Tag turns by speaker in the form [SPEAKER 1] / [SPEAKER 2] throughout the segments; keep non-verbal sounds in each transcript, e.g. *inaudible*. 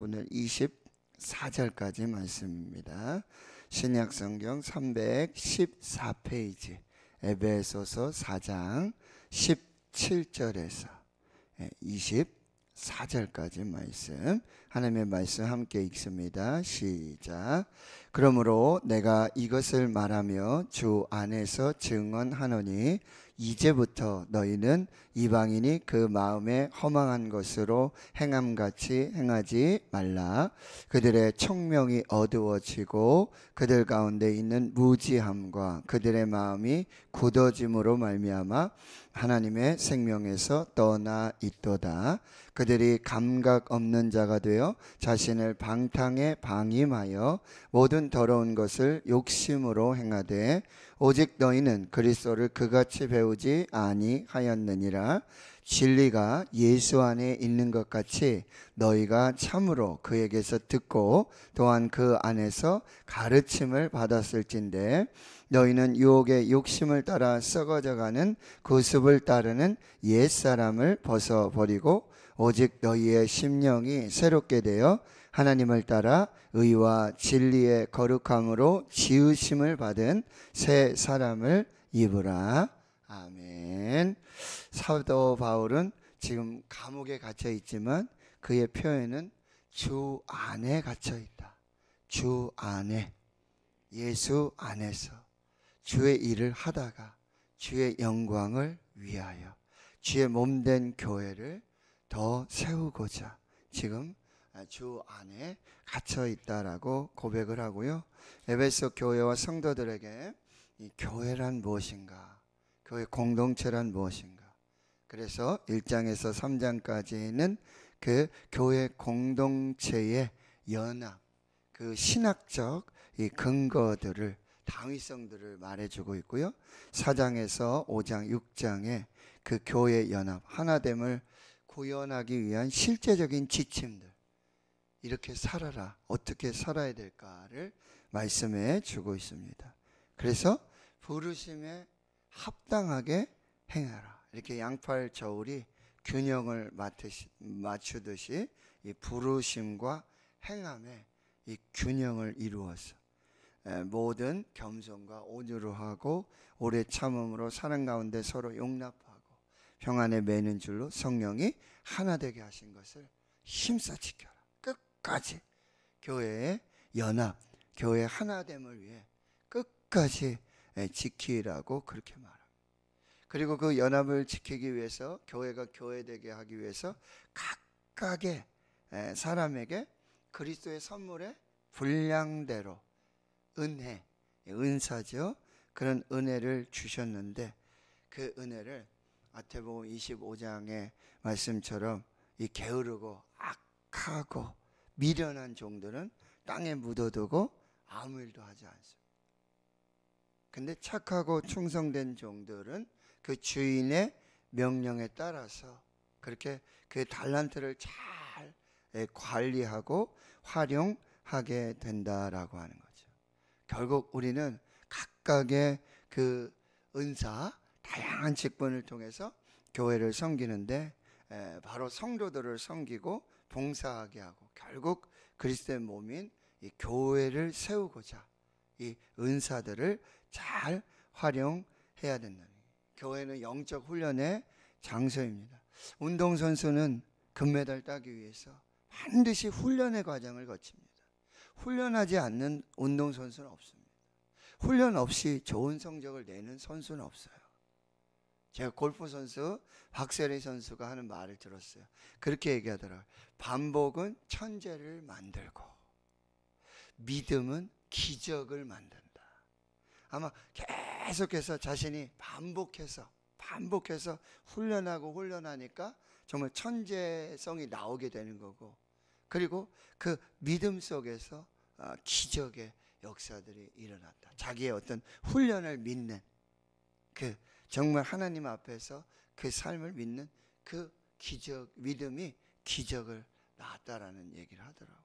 [SPEAKER 1] 오늘 24절까지 말씀입니다. 신약 성경 314페이지 에베소서 4장 17절에서 24절까지 예, 말씀 하나님의 말씀 함께 읽습니다. 시작. 그러므로 내가 이것을 말하며 주 안에서 증언하노니 이제부터 너희는 이방인이 그 마음에 허망한 것으로 행함같이 행하지 말라. 그들의 총명이 어두워지고 그들 가운데 있는 무지함과 그들의 마음이 굳어짐으로 말미암아 하나님의 생명에서 떠나 있도다. 그들이 감각 없는 자가 되어 자신을 방탕에 방임하여 모든 더러운 것을 욕심으로 행하되 오직 너희는 그리스도를 그같이 배우지 아니하였느니라 진리가 예수 안에 있는 것 같이 너희가 참으로 그에게서 듣고 또한 그 안에서 가르침을 받았을진데 너희는 유혹의 욕심을 따라 썩어져가는 구습을 따르는 옛사람을 벗어버리고 오직 너희의 심령이 새롭게 되어 하나님을 따라 의와 진리의 거룩함으로 지으심을 받은 새 사람을 입으라. 아멘. 사도 바울은 지금 감옥에 갇혀 있지만 그의 표현은 주 안에 갇혀 있다. 주 안에. 예수 안에서 주의 일을 하다가 주의 영광을 위하여 주의 몸 된 교회를 더 세우고자 지금 아, 주 안에 갇혀 있다라고 고백을 하고요. 에베소 교회와 성도들에게 이 교회란 무엇인가? 교회 공동체란 무엇인가? 그래서 1장에서 3장까지는 그 교회 공동체의 연합, 그 신학적 이 근거들을 당위성들을 말해주고 있고요. 4장에서 5장, 6장에 그 교회 연합, 하나됨을 구현하기 위한 실제적인 지침들, 이렇게 살아라. 어떻게 살아야 될까를 말씀해 주고 있습니다. 그래서 부르심에 합당하게 행하라. 이렇게 양팔 저울이 균형을 맡으시, 맞추듯이 이 부르심과 행함에 이 균형을 이루어서 모든 겸손과 온유로하고 오래 참음으로 사랑 가운데 서로 용납하고 평안에 매는 줄로 성령이 하나 되게 하신 것을 힘써 지켜 끝까지 교회의 연합, 교회 의 하나됨을 위해 끝까지 예, 지키라고 그렇게 말합니다. 그리고 그 연합을 지키기 위해서 교회가 교회되게 하기 위해서 각각의 예, 사람에게 그리스도의 선물의 분량대로 은혜, 예, 은사죠. 그런 은혜를 주셨는데 그 은혜를 마태복음 25장의 말씀처럼 이 게으르고 악하고 미련한 종들은 땅에 묻어두고 아무 일도 하지 않습니다. 근데 착하고 충성된 종들은 그 주인의 명령에 따라서 그렇게 그 달란트를 잘 예, 관리하고 활용하게 된다라고 하는 거죠. 결국 우리는 각각의 그 은사, 다양한 직분을 통해서 교회를 섬기는데 예, 바로 성도들을 섬기고 봉사하게 하고 결국 그리스도의 몸인 이 교회를 세우고자 이 은사들을 잘 활용해야 된다는 거예요. 교회는 영적 훈련의 장소입니다. 운동선수는 금메달 따기 위해서 반드시 훈련의 과정을 거칩니다. 훈련하지 않는 운동선수는 없습니다. 훈련 없이 좋은 성적을 내는 선수는 없어요. 제가 골프 선수 박세리 선수가 하는 말을 들었어요. 그렇게 얘기하더라고요. 반복은 천재를 만들고 믿음은 기적을 만든다. 아마 계속해서 자신이 반복해서 반복해서 훈련하고 훈련하니까 정말 천재성이 나오게 되는 거고 그리고 그 믿음 속에서 어, 기적의 역사들이 일어났다. 자기의 어떤 훈련을 믿는 그 정말 하나님 앞에서 그 삶을 믿는 그 기적 믿음이 기적을 낳았다라는 얘기를 하더라고요.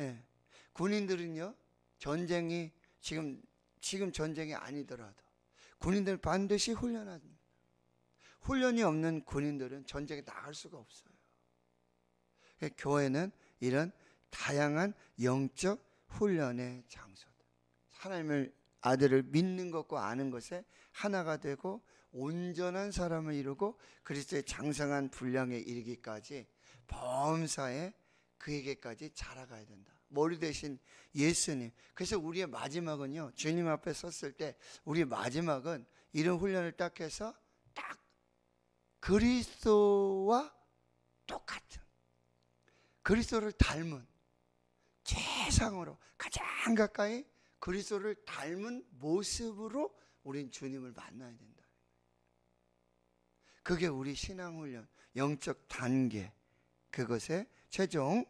[SPEAKER 1] 예. 군인들은요 전쟁이 지금 지금 전쟁이 아니더라도 군인들 반드시 훈련합니다. 훈련이 없는 군인들은 전쟁에 나갈 수가 없어요. 예, 교회는 이런 다양한 영적 훈련의 장소다. 하나님을 아들을 믿는 것과 아는 것에 하나가 되고 온전한 사람을 이루고 그리스도의 장성한 분량에 이르기까지 범사에 그에게까지 자라가야 된다. 머리 대신 예수님. 그래서 우리의 마지막은요. 주님 앞에 섰을 때우리 마지막은 이런 훈련을 딱 해서 딱 그리스도와 똑같은 그리스도를 닮은 최상으로 가장 가까이 그리스도를 닮은 모습으로 우린 주님을 만나야 된다. 그게 우리 신앙훈련, 영적 단계, 그것의 최종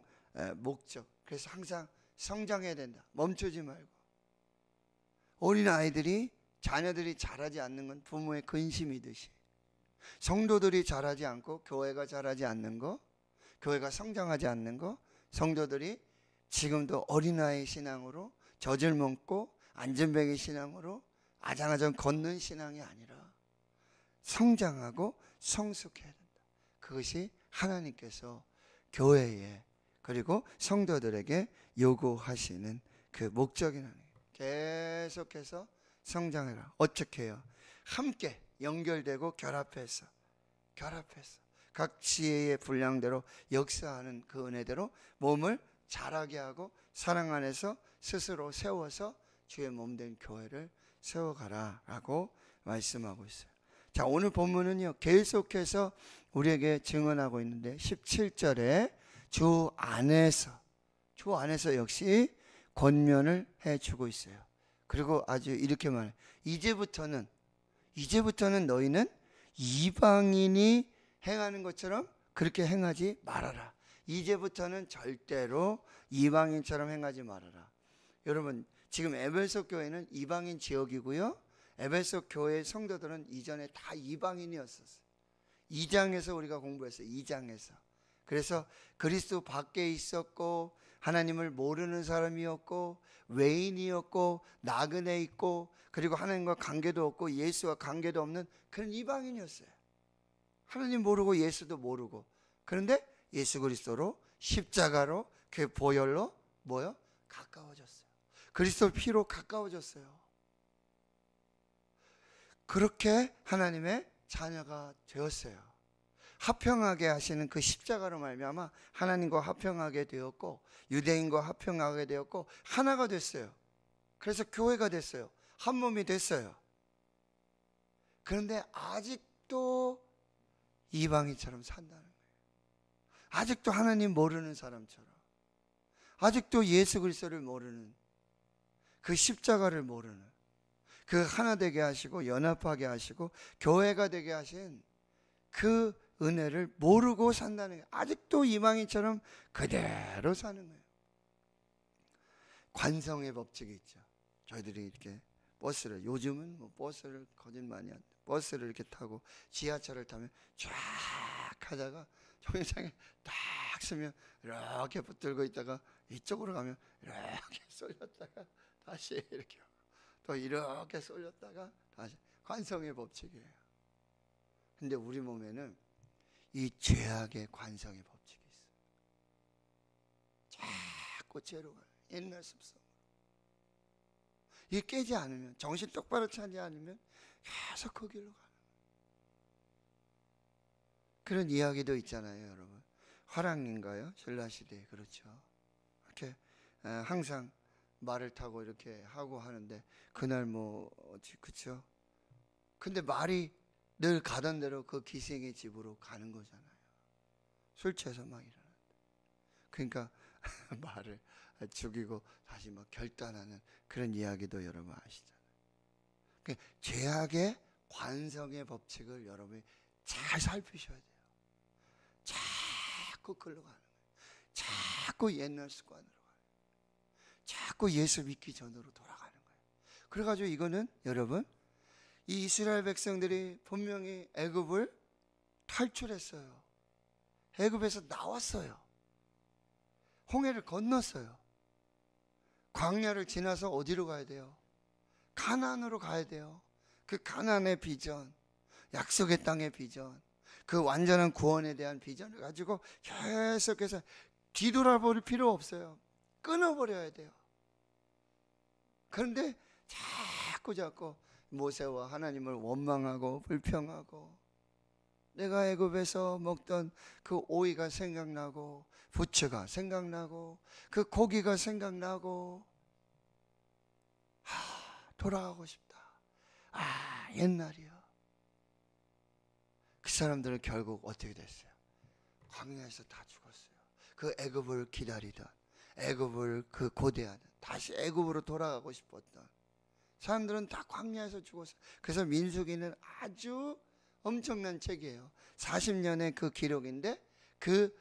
[SPEAKER 1] 목적. 그래서 항상 성장해야 된다. 멈추지 말고. 어린 아이들이, 자녀들이 잘하지 않는 건 부모의 근심이듯이. 성도들이 잘하지 않고 교회가 잘하지 않는 거, 교회가 성장하지 않는 거, 성도들이 지금도 어린아이 신앙으로 젖을 먹고 안전뱅이 신앙으로 아장아장 걷는 신앙이 아니라 성장하고 성숙해야 된다. 그것이 하나님께서 교회에 그리고 성도들에게 요구하시는 그 목적이라는 거예요. 계속해서 성장해라. 어떻게 해요? 함께 연결되고 결합해서 결합해서 각 지혜의 분량대로 역사하는 그 은혜대로 몸을 자라게 하고 사랑 안에서 스스로 세워서 주의 몸 된 교회를 세워가라라고 말씀하고 있어요. 자, 오늘 본문은요. 계속해서 우리에게 증언하고 있는데 17절에 주 안에서 주 안에서 역시 권면을 해 주고 있어요. 그리고 아주 이렇게 말해. 이제부터는 이제부터는 너희는 이방인이 행하는 것처럼 그렇게 행하지 말아라. 이제부터는 절대로 이방인처럼 행하지 말아라. 여러분 지금 에베소 교회는 이방인 지역이고요. 에베소 교회 성도들은 이전에 다 이방인이었었어요. 2장에서 우리가 공부했어요. 2장에서. 그래서 그리스도 밖에 있었고 하나님을 모르는 사람이었고 외인이었고 나그네 있고 그리고 하나님과 관계도 없고 예수와 관계도 없는 그런 이방인이었어요. 하나님 모르고 예수도 모르고 그런데 예수 그리스도로 십자가로 그 보혈로 뭐요? 가까워졌어요. 그리스도 피로 가까워졌어요. 그렇게 하나님의 자녀가 되었어요. 합평하게 하시는 그 십자가로 말미암아 하나님과 합평하게 되었고 유대인과 합평하게 되었고 하나가 됐어요. 그래서 교회가 됐어요. 한 몸이 됐어요. 그런데 아직도 이방인처럼 산다는 거예요. 아직도 하나님 모르는 사람처럼. 아직도 예수 그리스도를 모르는 그 십자가를 모르는 그 하나 되게 하시고 연합하게 하시고 교회가 되게 하신 그 은혜를 모르고 산다는 거예요. 아직도 이망인처럼 그대로 사는 거예요. 관성의 법칙이 있죠. 저희들이 이렇게 버스를 요즘은 뭐 버스를 거짓말이 안 버스를 이렇게 타고 지하철을 타면 쫙 하다가 정류장에 딱 서면 이렇게 붙들고 있다가 이쪽으로 가면 이렇게 *laughs* 쏠렸다가 다시 *laughs* 이렇게 또 이렇게 쏠렸다가 다시 관성의 법칙이에요. 근데 우리 몸에는 이 죄악의 관성의 법칙이 있어 자꾸 죄로 가요. 옛날 습성이 깨지 않으면 정신 똑바로 차지 않으면 계속 그 길로 가는 그런 이야기도 있잖아요, 여러분. 화랑인가요? 신라시대 그렇죠. 이렇게 항상 말을 타고 이렇게 하고 하는데 그날 뭐 어찌 그쵸? 근데 말이 늘 가던 대로 그 기생의 집으로 가는 거잖아요. 술 취해서 막 일어난다. 그러니까 *laughs* 말을 죽이고 다시 막 결단하는 그런 이야기도 여러분 아시잖아요. 그러니까 죄악의 관성의 법칙을 여러분이 잘 살피셔야 돼요. 자꾸 끌려가는 거예요. 자꾸 옛날 습관으로. 자꾸 예수 믿기 전으로 돌아가는 거예요. 그래가지고 이거는 여러분 이 이스라엘 백성들이 분명히 애굽을 탈출했어요. 애굽에서 나왔어요. 홍해를 건넜어요. 광야를 지나서 어디로 가야 돼요? 가나안으로 가야 돼요. 그 가나안의 비전, 약속의 땅의 비전, 그 완전한 구원에 대한 비전을 가지고 계속해서 뒤돌아볼 필요 없어요. 끊어버려야 돼요. 그런데 자꾸 자꾸 모세와 하나님을 원망하고 불평하고 내가 애굽에서 먹던 그 오이가 생각나고 부채가 생각나고 그 고기가 생각나고 아, 돌아가고 싶다. 아, 옛날이야그 사람들은 결국 어떻게 됐어요? 광야에서 다 죽었어요. 그 애굽을 기다리던 애굽을 그 고대하는 다시 애굽으로 돌아가고 싶었던 사람들은 다 광야에서 죽었어요. 그래서 민수기는 아주 엄청난 책이에요. 40년의 그 기록인데 그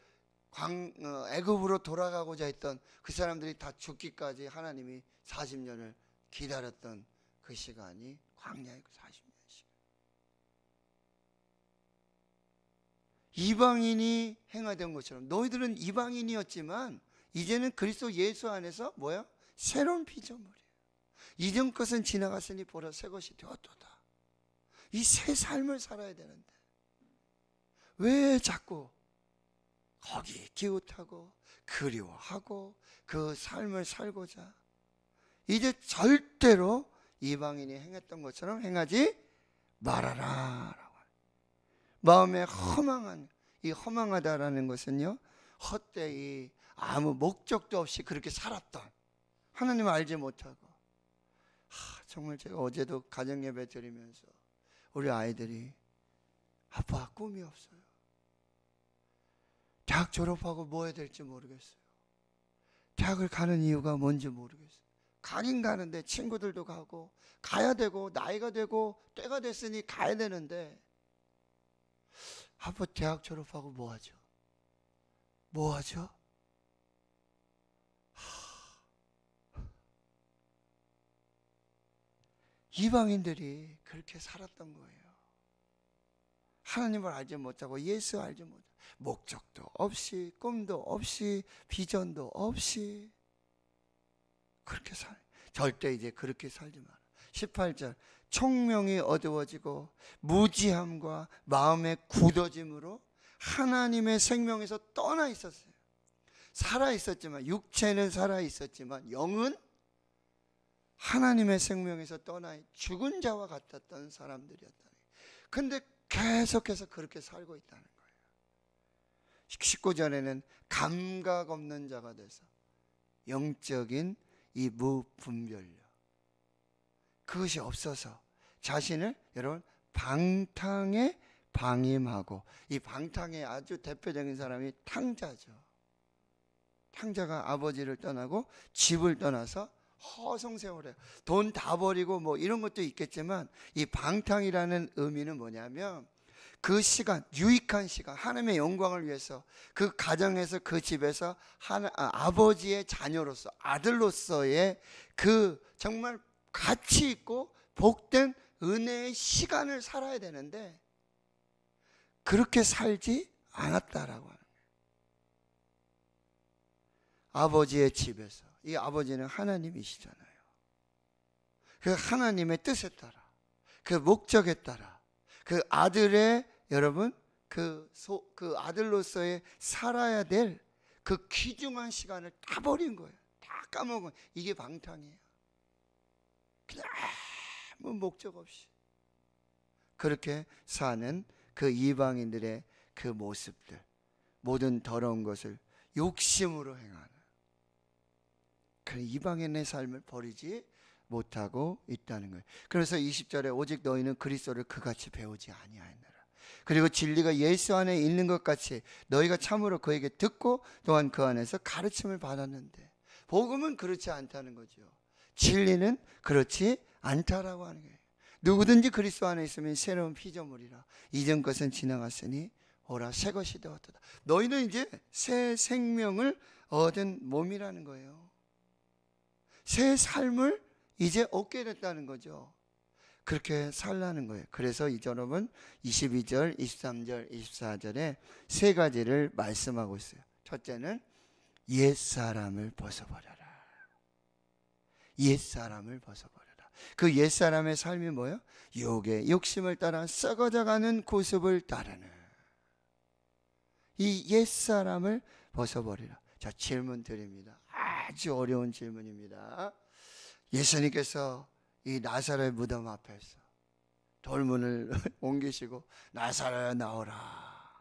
[SPEAKER 1] 광, 어, 애굽으로 돌아가고자 했던 그 사람들이 다 죽기까지 하나님이 40년을 기다렸던 그 시간이 광야의 40년 그 시간. 이방인이 행하던 것처럼 너희들은 이방인이었지만 이제는 그리스도 예수 안에서 뭐야? 새로운 피조물이에요. 이전 것은 지나갔으니 보라 새 것이 되었도다. 이 새 삶을 살아야 되는데 왜 자꾸 거기 기웃하고 그리워하고 그 삶을 살고자 이제 절대로 이방인이 행했던 것처럼 행하지 말아라. 마음에 허망한 이 허망하다라는 것은요 헛되이 아무 목적도 없이 그렇게 살았던 하나님을 알지 못하고 하, 정말 제가 어제도 가정 예배 드리면서 우리 아이들이 아빠 꿈이 없어요. 대학 졸업하고 뭐 해야 될지 모르겠어요. 대학을 가는 이유가 뭔지 모르겠어요. 가긴 가는데 친구들도 가고 가야 되고 나이가 되고 때가 됐으니 가야 되는데 아빠 대학 졸업하고 뭐 하죠? 뭐 하죠? 이방인들이 그렇게 살았던 거예요. 하나님을 알지 못하고 예수 알지 못하고 목적도 없이 꿈도 없이 비전도 없이 그렇게 살 절대 이제 그렇게 살지 마 18절 총명이 어두워지고 무지함과 마음의 굳어짐으로 하나님의 생명에서 떠나 있었어요. 살아 있었지만 육체는 살아 있었지만 영은 하나님의 생명에서 떠나 죽은 자와 같았던 사람들이었다 근데 계속해서 그렇게 살고 있다는 거예요. 19절에는 감각 없는 자가 돼서 영적인 이 무분별력. 그것이 없어서 자신을 여러분 방탕에 방임하고 이 방탕의 아주 대표적인 사람이 탕자죠. 탕자가 아버지를 떠나고 집을 떠나서 허송세월해요. 돈다 버리고 뭐 이런 것도 있겠지만 이 방탕이라는 의미는 뭐냐면 그 시간 유익한 시간 하나님의 영광을 위해서 그 가정에서 그 집에서 하나, 아, 버지의 자녀로서 아들로서의 그 정말 가치 있고 복된 은혜의 시간을 살아야 되는데 그렇게 살지 않았다라고 하는 거예요. 아버지의 집에서 이 아버지는 하나님이시잖아요. 그 하나님의 뜻에 따라, 그 목적에 따라, 그 아들의 여러분 그, 소, 그 아들로서의 살아야 될 그 귀중한 시간을 다 버린 거예요. 다 까먹은 이게 방탕이에요. 그냥 아무 목적 없이 그렇게 사는 그 이방인들의 그 모습들 모든 더러운 것을 욕심으로 행하는 그래 이방인의 삶을 버리지 못하고 있다는 거예요. 그래서 20절에 오직 너희는 그리스도를 그같이 배우지 아니하였노라. 그리고 진리가 예수 안에 있는 것 같이 너희가 참으로 그에게 듣고 또한 그 안에서 가르침을 받았는데 복음은 그렇지 않다는 거죠. 진리는 그렇지 않다라고 하는 거예요. 누구든지 그리스도 안에 있으면 새로운 피조물이라 이전 것은 지나갔으니 오라 새 것이 되었다. 너희는 이제 새 생명을 얻은 몸이라는 거예요. 새 삶을 이제 얻게 됐다는 거죠. 그렇게 살라는 거예요. 그래서 이 여러분 22절, 23절, 24절에 세 가지를 말씀하고 있어요. 첫째는 옛 사람을 벗어버려라. 옛 사람을 벗어버려라. 그 옛 사람의 삶이 뭐예요? 욕의 욕심을 따라 썩어져가는 고습을 따르는 이 옛 사람을 벗어버리라. 자, 질문 드립니다. 아주 어려운 질문입니다. 예수님께서 이나사로 무덤 앞에서 돌문을 *laughs* 옮기시고 나사로 나오라.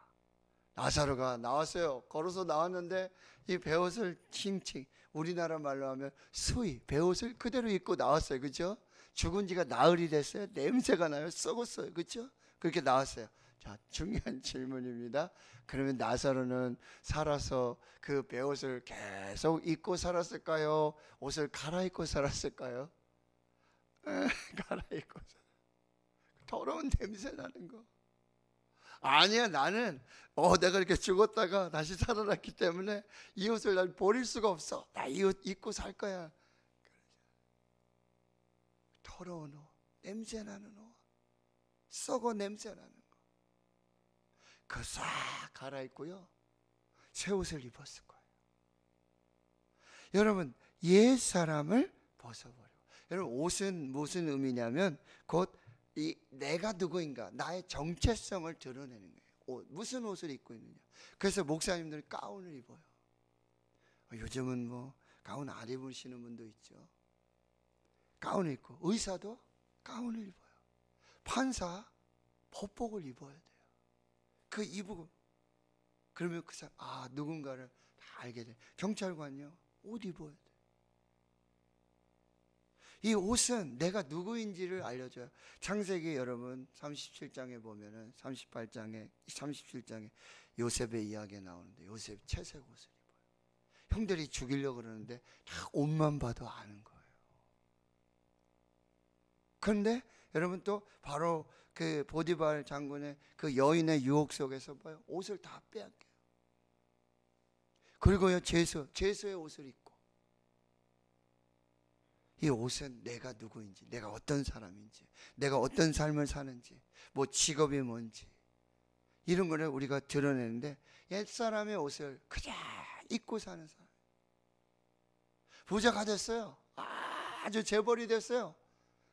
[SPEAKER 1] 나사로가 나왔어요. 걸어서 나왔는데 이 배옷을 칭칭 우리나라 말로 하면 수의 배옷을 그대로 입고 나왔어요. 그죠? 죽은 지가 나흘이 됐어요. 냄새가 나요. 썩었어요. 그죠? 그렇게 나왔어요. 자, 중요한 *laughs* 질문입니다. 그러면 나사로는 살아서 그 베옷을 계속 입고 살았을까요? 옷을 갈아입고 살았을까요? *laughs* 갈아입고 더러운 냄새 나는 거. 아니야, 나는 어 내가 이렇게 죽었다가 다시 살아났기 때문에 이 옷을 난 버릴 수가 없어. 나 이 옷 입고 살 거야. 더러운 옷, 냄새 나는 옷, 썩어 냄새 나는. 그싹 갈아입고요. 새 옷을 입었을 거예요. 여러분, 옛 사람을 벗어버려. 여러분, 옷은 무슨 의미냐면 곧 이 내가 누구인가, 나의 정체성을 드러내는 거예요. 옷, 무슨 옷을 입고 있느냐. 그래서 목사님들이 가운을 입어요. 요즘은 뭐 가운 안 입으시는 분도 있죠. 가운을 입고 의사도 가운을 입어요. 판사 법복을 입어야 돼. 그 이북 그러면 그 사람 아 누군가를 다 알게 돼. 경찰관요 이옷 입어야 돼. 이 옷은 내가 누구인지를 알려줘요. 창세기 여러분 37장에 보면은 38장에 37장에 요셉의 이야기가 나오는데 요셉 채색 옷을 입어요. 형들이 죽이려 고 그러는데 다 옷만 봐도 아는 거예요. 그런데 여러분 또 바로 그 보디발 장군의 그 여인의 유혹 속에서 봐요. 옷을 다 빼앗겨요. 그리고요, 제수, 제수의 옷을 입고. 이 옷은 내가 누구인지, 내가 어떤 사람인지, 내가 어떤 삶을 사는지, 뭐 직업이 뭔지, 이런 거를 우리가 드러내는데 옛사람의 옷을 그냥 입고 사는 사람. 부자가 됐어요. 아주 재벌이 됐어요.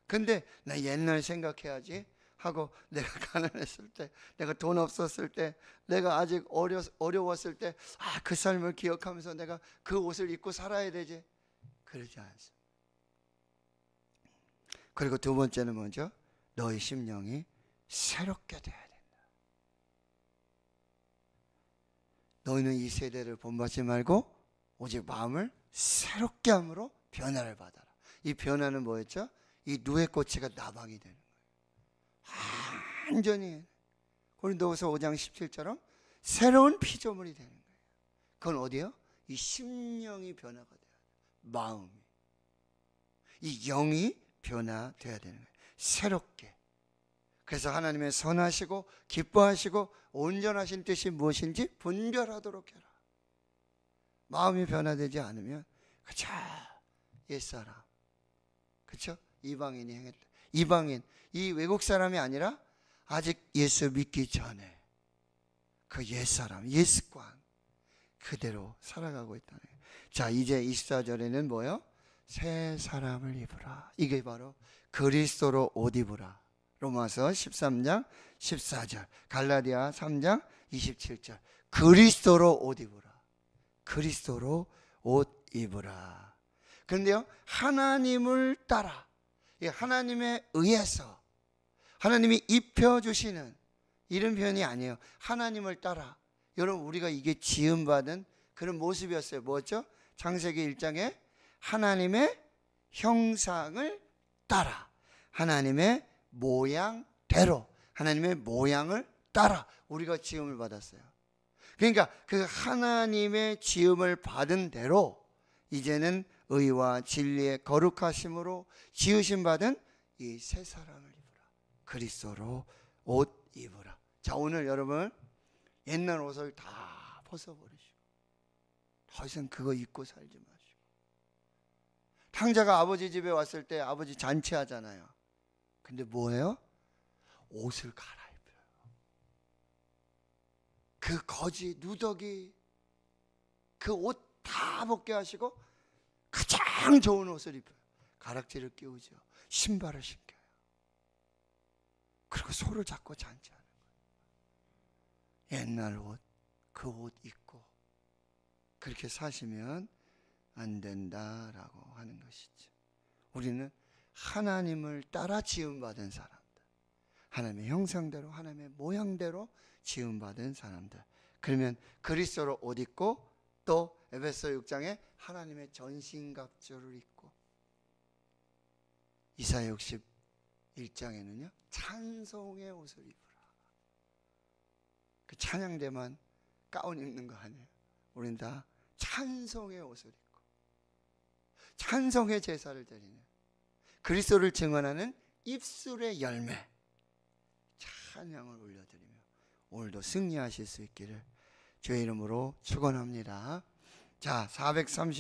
[SPEAKER 1] 근데 나 옛날 생각해야지 하고 내가 *laughs* 가난했을 때, 내가 돈 없었을 때, 내가 아직 어려, 어려웠을 때, 아, 그 삶을 기억하면서 내가 그 옷을 입고 살아야 되지. 그러지 않습니다. 그리고 두 번째는 뭐죠? 너의 심령이 새롭게 돼야 된다. 너희는 이 세대를 본받지 말고 오직 마음을 새롭게 함으로 변화를 받아라. 이 변화는 뭐였죠? 이 누의 꼬치가 나방이 되는 거예요. 완전히 고린도서 5장 17처럼 새로운 피조물이 되는 거예요. 그건 어디요? 이 심령이 변화가 돼야 돼 마음이. 이 영이 변화돼야 되는 거예요. 새롭게. 그래서 하나님의 선하시고 기뻐하시고 온전하신 뜻이 무엇인지 분별하도록 해라. 마음이 변화되지 않으면 그저 옛사람. 그렇죠? 이방인이 행했다. 이방인, 이 외국 사람이 아니라 아직 예수 믿기 전에 그 옛사람, 예습관 그대로 살아가고 있다는 자, 이제 24절에는 뭐요? 새 사람을 입으라. 이게 바로 그리스도로 옷 입으라. 로마서 13장 14절, 갈라디아 3장 27절. 그리스도로 옷 입으라. 그리스도로 옷 입으라. 그런데요, 하나님을 따라 하나님에 의해서 하나님이 입혀주시는 이런 표현이 아니에요. 하나님을 따라. 여러분, 우리가 이게 지음받은 그런 모습이었어요. 뭐죠? 창세기 1장에 하나님의 형상을 따라. 하나님의 모양대로. 하나님의 모양을 따라. 우리가 지음을 받았어요. 그러니까 그 하나님의 지음을 받은 대로 이제는 의와 진리의 거룩하심으로 지으신 받은 이새 사람을 입으라. 그리스도로 옷 입으라. 자, 오늘 여러분 옛날 옷을 다 벗어버리시고 더 이상 그거 입고 살지 마시고 탕자가 아버지 집에 왔을 때 아버지 잔치하잖아요. 근데 뭐예요? 옷을 갈아입혀요. 그 거지 누더기 그 옷 다 벗게 하시고 가장 좋은 옷을 입어요. 가락지를 끼우죠. 신발을 신겨요. 그리고 소를 잡고 잔치하는 거예요. 옛날 옷, 그 옷 입고 그렇게 사시면 안 된다라고 하는 것이죠. 우리는 하나님을 따라 지음받은 사람들, 하나님의 형상대로, 하나님의 모양대로 지음받은 사람들. 그러면 그리스로옷 입고 또 에베소 6장에 하나님의 전신갑주를 입고 이사야 61장에는요 찬송의 옷을 입으라 그 찬양대만 가운 입는 거 아니에요 우린 다 찬송의 옷을 입고 찬송의 제사를 드리는 그리스도를 증언하는 입술의 열매 찬양을 올려드리며 오늘도 승리하실 수 있기를 주의 이름으로 축원합니다. 자, 430